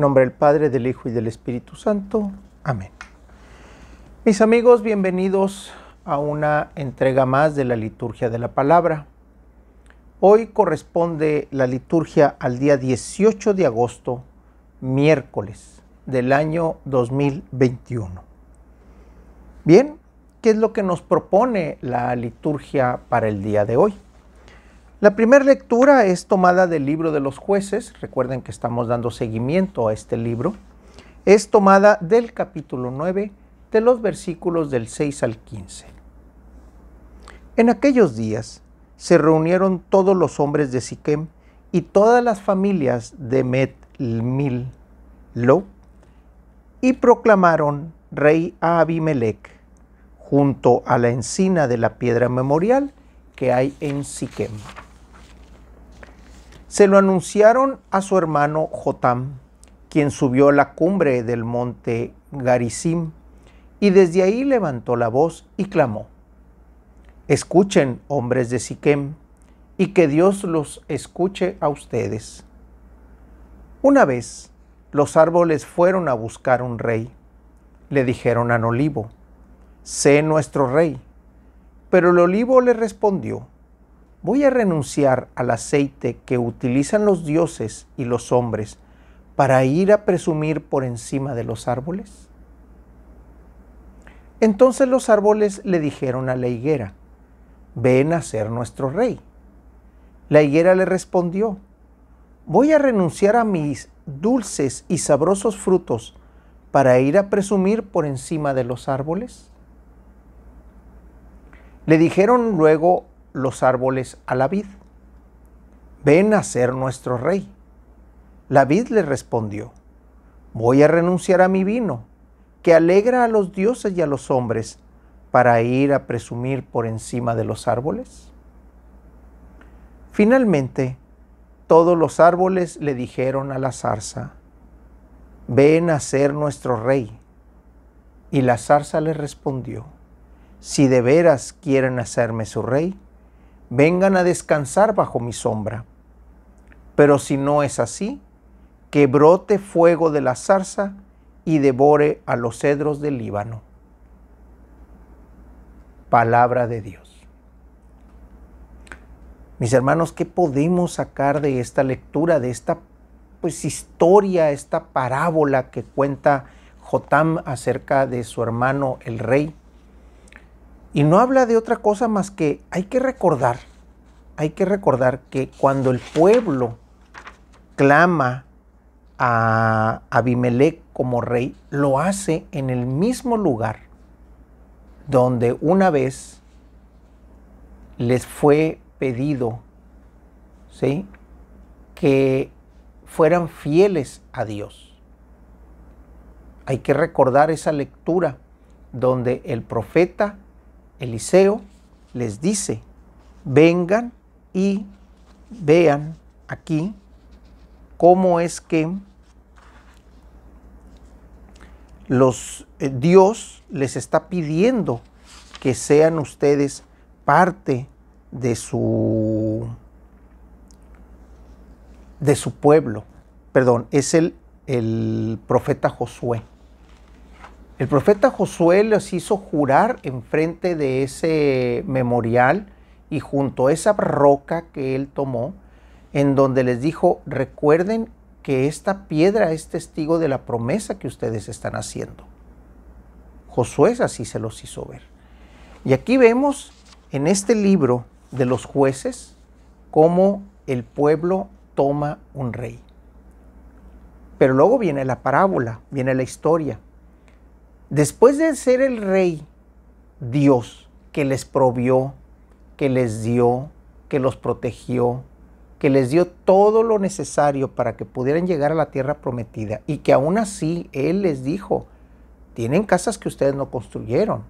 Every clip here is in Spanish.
nombre del Padre, del Hijo y del Espíritu Santo. Amén. Mis amigos, bienvenidos a una entrega más de la liturgia de la palabra. Hoy corresponde la liturgia al día 18 de agosto, miércoles del año 2021. Bien, ¿qué es lo que nos propone la liturgia para el día de hoy? La primera lectura es tomada del libro de los jueces, recuerden que estamos dando seguimiento a este libro, es tomada del capítulo 9 de los versículos del 6 al 15. En aquellos días se reunieron todos los hombres de Siquem y todas las familias de met y proclamaron rey a Abimelech junto a la encina de la piedra memorial que hay en Siquem. Se lo anunciaron a su hermano Jotam, quien subió a la cumbre del monte Garisim, y desde ahí levantó la voz y clamó: Escuchen, hombres de Siquem, y que Dios los escuche a ustedes. Una vez los árboles fueron a buscar un rey. Le dijeron al olivo: Sé nuestro rey. Pero el olivo le respondió: voy a renunciar al aceite que utilizan los dioses y los hombres para ir a presumir por encima de los árboles? Entonces los árboles le dijeron a la higuera, ven a ser nuestro rey. La higuera le respondió, voy a renunciar a mis dulces y sabrosos frutos para ir a presumir por encima de los árboles. Le dijeron luego los árboles a la vid. Ven a ser nuestro rey. La vid le respondió, voy a renunciar a mi vino, que alegra a los dioses y a los hombres, para ir a presumir por encima de los árboles. Finalmente, todos los árboles le dijeron a la zarza, ven a ser nuestro rey. Y la zarza le respondió, si de veras quieren hacerme su rey, vengan a descansar bajo mi sombra. Pero si no es así, que brote fuego de la zarza y devore a los cedros del Líbano. Palabra de Dios. Mis hermanos, ¿qué podemos sacar de esta lectura, de esta pues, historia, esta parábola que cuenta Jotam acerca de su hermano el rey? Y no habla de otra cosa más que hay que recordar, hay que recordar que cuando el pueblo clama a Abimelech como rey, lo hace en el mismo lugar donde una vez les fue pedido ¿sí? que fueran fieles a Dios. Hay que recordar esa lectura donde el profeta Eliseo les dice, vengan y vean aquí cómo es que los, eh, Dios les está pidiendo que sean ustedes parte de su, de su pueblo. Perdón, es el, el profeta Josué. El profeta Josué los hizo jurar enfrente de ese memorial y junto a esa roca que él tomó, en donde les dijo, recuerden que esta piedra es testigo de la promesa que ustedes están haciendo. Josué así se los hizo ver. Y aquí vemos en este libro de los jueces cómo el pueblo toma un rey. Pero luego viene la parábola, viene la historia después de ser el rey, Dios que les provió, que les dio, que los protegió, que les dio todo lo necesario para que pudieran llegar a la tierra prometida y que aún así Él les dijo, tienen casas que ustedes no construyeron,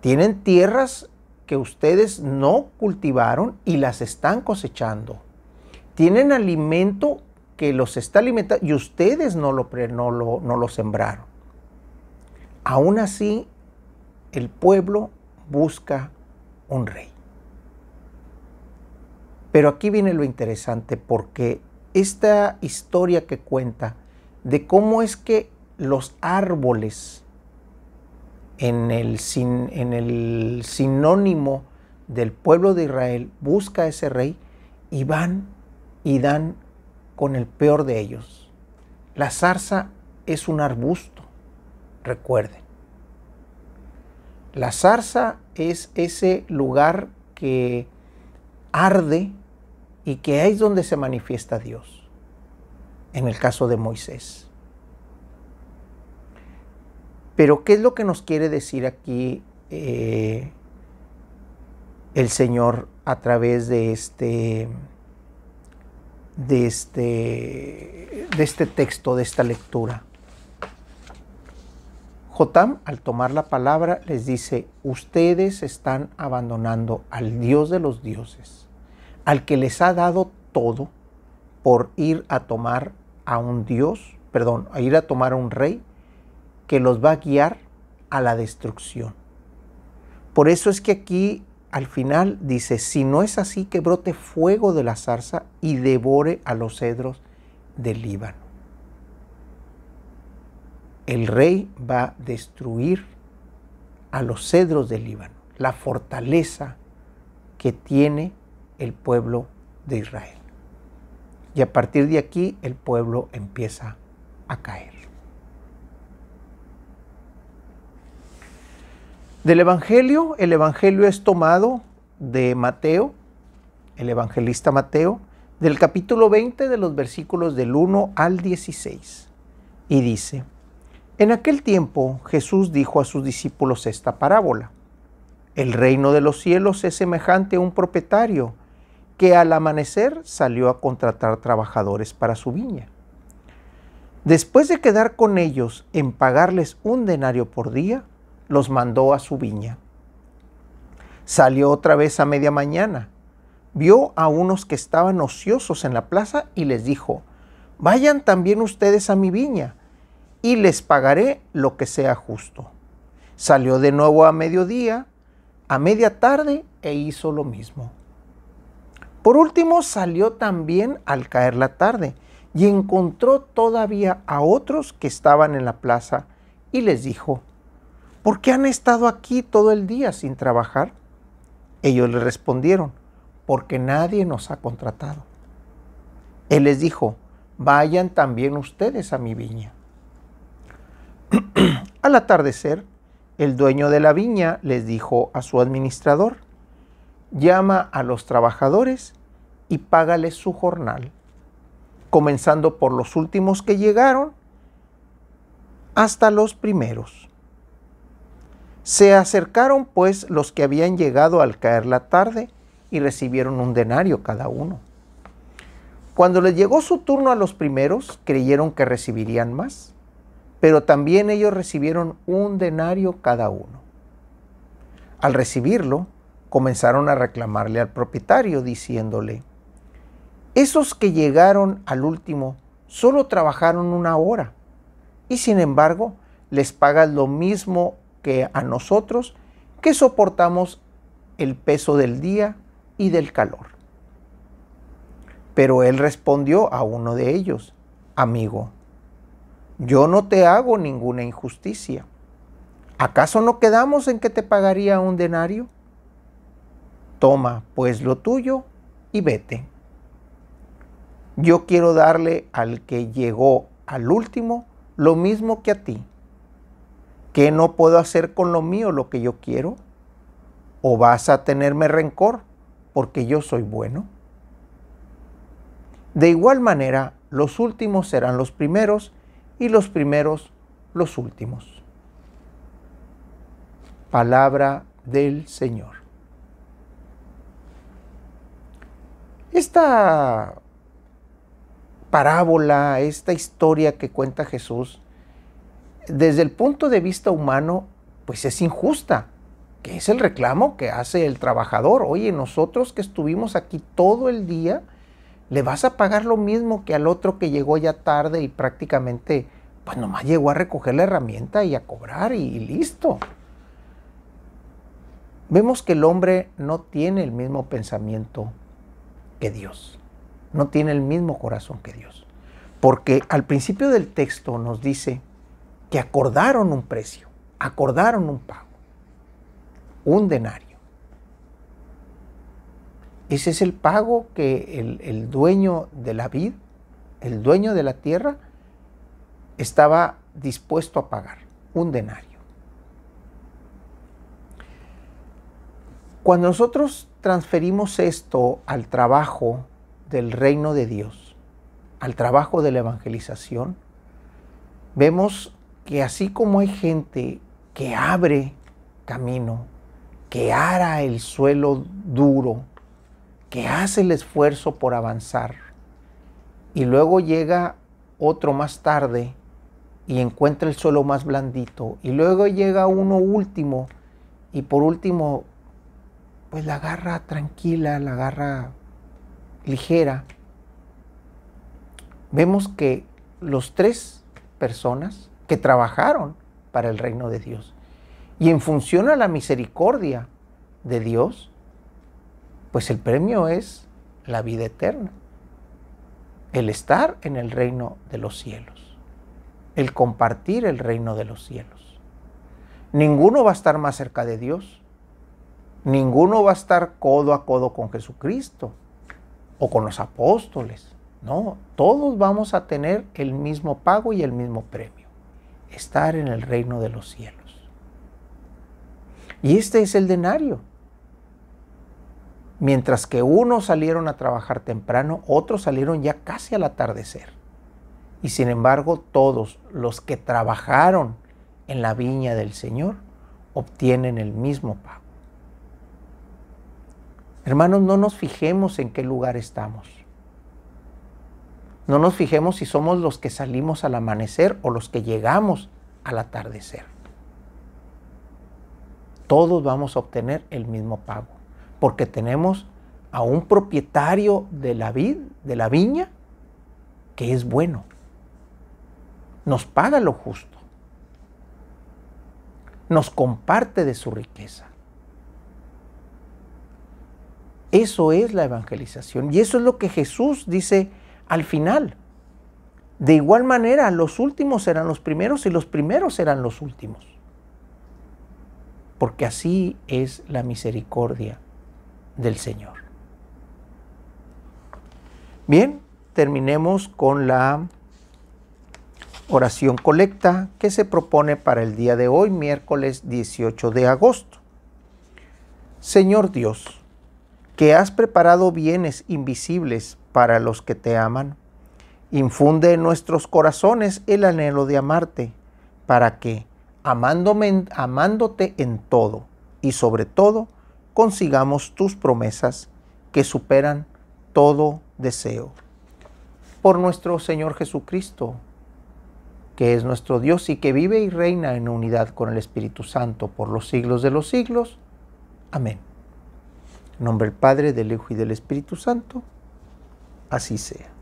tienen tierras que ustedes no cultivaron y las están cosechando, tienen alimento que los está alimentando y ustedes no lo, no lo, no lo sembraron. Aún así, el pueblo busca un rey. Pero aquí viene lo interesante porque esta historia que cuenta de cómo es que los árboles en el, sinónimo del pueblo de Israel busca a ese rey y van y dan con el peor de ellos. La zarza es un arbusto Recuerden, la zarza es ese lugar que arde y que es donde se manifiesta Dios, en el caso de Moisés. Pero ¿qué es lo que nos quiere decir aquí eh, el Señor a través de este, de, este, de este texto, de esta lectura? Jotam, al tomar la palabra, les dice, ustedes están abandonando al Dios de los dioses, al que les ha dado todo por ir a tomar a un Dios, perdón, a ir a tomar a un rey que los va a guiar a la destrucción. Por eso es que aquí al final dice, si no es así, que brote fuego de la zarza y devore a los cedros del Líbano el rey va a destruir a los cedros del Líbano, la fortaleza que tiene el pueblo de Israel. Y a partir de aquí el pueblo empieza a caer. Del Evangelio, el Evangelio es tomado de Mateo, el evangelista Mateo, del capítulo 20 de los versículos del 1 al 16. Y dice, en aquel tiempo Jesús dijo a sus discípulos esta parábola. El reino de los cielos es semejante a un propietario que al amanecer salió a contratar trabajadores para su viña. Después de quedar con ellos en pagarles un denario por día, los mandó a su viña. Salió otra vez a media mañana, vio a unos que estaban ociosos en la plaza y les dijo, vayan también ustedes a mi viña y les pagaré lo que sea justo. Salió de nuevo a mediodía, a media tarde, e hizo lo mismo. Por último, salió también al caer la tarde y encontró todavía a otros que estaban en la plaza y les dijo, ¿por qué han estado aquí todo el día sin trabajar? Ellos le respondieron, porque nadie nos ha contratado. Él les dijo, vayan también ustedes a mi viña. Al atardecer, el dueño de la viña les dijo a su administrador, llama a los trabajadores y págales su jornal, comenzando por los últimos que llegaron hasta los primeros. Se acercaron pues los que habían llegado al caer la tarde y recibieron un denario cada uno. Cuando les llegó su turno a los primeros, creyeron que recibirían más pero también ellos recibieron un denario cada uno. Al recibirlo, comenzaron a reclamarle al propietario diciéndole, esos que llegaron al último solo trabajaron una hora y sin embargo les pagas lo mismo que a nosotros que soportamos el peso del día y del calor. Pero él respondió a uno de ellos, amigo, yo no te hago ninguna injusticia. ¿Acaso no quedamos en que te pagaría un denario? Toma pues lo tuyo y vete. Yo quiero darle al que llegó al último lo mismo que a ti. ¿Qué no puedo hacer con lo mío lo que yo quiero? ¿O vas a tenerme rencor porque yo soy bueno? De igual manera, los últimos serán los primeros y los primeros los últimos. Palabra del Señor. Esta parábola, esta historia que cuenta Jesús, desde el punto de vista humano, pues es injusta, que es el reclamo que hace el trabajador. Oye, nosotros que estuvimos aquí todo el día, le vas a pagar lo mismo que al otro que llegó ya tarde y prácticamente, pues nomás llegó a recoger la herramienta y a cobrar y, listo. Vemos que el hombre no tiene el mismo pensamiento que Dios, no tiene el mismo corazón que Dios. Porque al principio del texto nos dice que acordaron un precio, acordaron un pago, un denario. Ese es el pago que el, dueño de la vid, el dueño de la tierra, estaba dispuesto a pagar, un denario. Cuando nosotros transferimos esto al trabajo del reino de Dios, al trabajo de la evangelización, vemos que así como hay gente que abre camino, que ara el suelo duro, que hace el esfuerzo por avanzar y luego llega otro más tarde y encuentra el suelo más blandito y luego llega uno último y por último pues la agarra tranquila, la agarra ligera. Vemos que los tres personas que trabajaron para el reino de Dios y en función a la misericordia de Dios, pues el premio es la vida eterna, el estar en el reino de los cielos, el compartir el reino de los cielos. Ninguno va a estar más cerca de Dios, ninguno va a estar codo a codo con Jesucristo o con los apóstoles. No, todos vamos a tener el mismo pago y el mismo premio, estar en el reino de los cielos. Y este es el denario. Mientras que unos salieron a trabajar temprano, otros salieron ya casi al atardecer. Y sin embargo, todos los que trabajaron en la viña del Señor obtienen el mismo pago. Hermanos, no nos fijemos en qué lugar estamos. No nos fijemos si somos los que salimos al amanecer o los que llegamos al atardecer. Todos vamos a obtener el mismo pago porque tenemos a un propietario de la vid, de la viña, que es bueno. Nos paga lo justo. Nos comparte de su riqueza. Eso es la evangelización y eso es lo que Jesús dice al final. De igual manera, los últimos serán los primeros y los primeros serán los últimos. Porque así es la misericordia del Señor. Bien, terminemos con la oración colecta que se propone para el día de hoy, miércoles 18 de agosto. Señor Dios, que has preparado bienes invisibles para los que te aman, infunde en nuestros corazones el anhelo de amarte, para que, amándome, amándote en todo y sobre todo, consigamos tus promesas que superan todo deseo. Por nuestro Señor Jesucristo, que es nuestro Dios y que vive y reina en unidad con el Espíritu Santo por los siglos de los siglos. Amén. En nombre del Padre, del Hijo y del Espíritu Santo. Así sea.